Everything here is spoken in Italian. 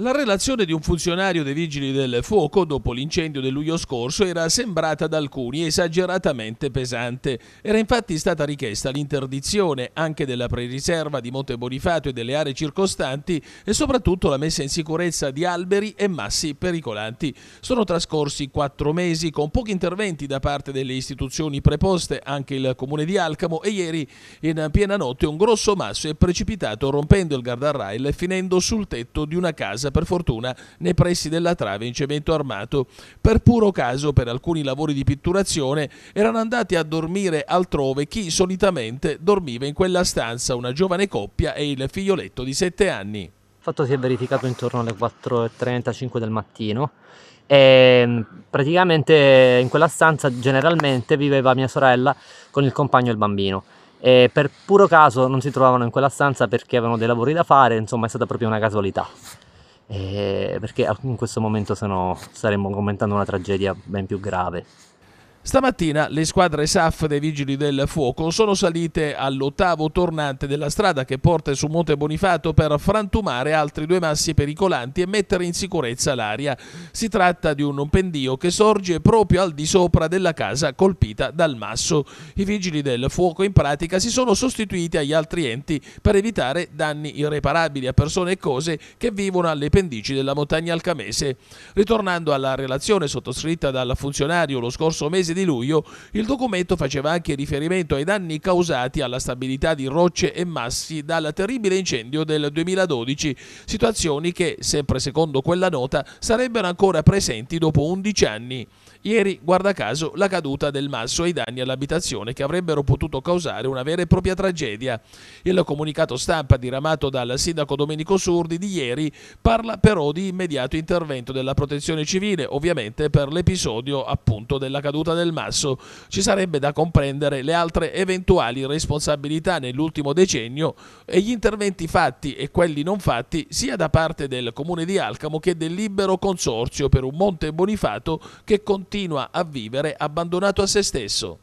La relazione di un funzionario dei Vigili del Fuoco dopo l'incendio del luglio scorso era sembrata da alcuni esageratamente pesante. Era infatti stata richiesta l'interdizione anche della preriserva di Monte Bonifato e delle aree circostanti e soprattutto la messa in sicurezza di alberi e massi pericolanti. Sono trascorsi quattro mesi con pochi interventi da parte delle istituzioni preposte, anche il comune di Alcamo e ieri in piena notte un grosso masso è precipitato rompendo il guardrail e finendo sul tetto di una casa abbastanza per fortuna nei pressi della trave in cemento armato. Per puro caso, per alcuni lavori di pitturazione, erano andati a dormire altrove chi solitamente dormiva in quella stanza, una giovane coppia e il figlioletto di 7 anni. Il fatto si è verificato intorno alle 4.35 del mattino e mm, praticamente in quella stanza generalmente viveva mia sorella con il compagno e il bambino. E per puro caso non si trovavano in quella stanza perché avevano dei lavori da fare, insomma è stata proprio una casualità eh, perché ah, in questo momento sono, staremmo commentando una tragedia ben più grave. Stamattina le squadre SAF dei Vigili del Fuoco sono salite all'ottavo tornante della strada che porta su Monte Bonifato per frantumare altri due massi pericolanti e mettere in sicurezza l'aria. Si tratta di un pendio che sorge proprio al di sopra della casa colpita dal masso. I Vigili del Fuoco in pratica si sono sostituiti agli altri enti per evitare danni irreparabili a persone e cose che vivono alle pendici della montagna alcamese. Ritornando alla relazione sottoscritta dal funzionario lo scorso mese di luglio, il documento faceva anche riferimento ai danni causati alla stabilità di rocce e massi dal terribile incendio del 2012, situazioni che, sempre secondo quella nota, sarebbero ancora presenti dopo 11 anni. Ieri, guarda caso, la caduta del masso e i danni all'abitazione che avrebbero potuto causare una vera e propria tragedia. Il comunicato stampa diramato dal sindaco Domenico Surdi di ieri parla però di immediato intervento della protezione civile, ovviamente per l'episodio appunto della caduta del masso. Ci sarebbe da comprendere le altre eventuali responsabilità nell'ultimo decennio e gli interventi fatti e quelli non fatti sia da parte del comune di Alcamo che del libero consorzio per un Monte Bonifato che continua continua a vivere abbandonato a se stesso.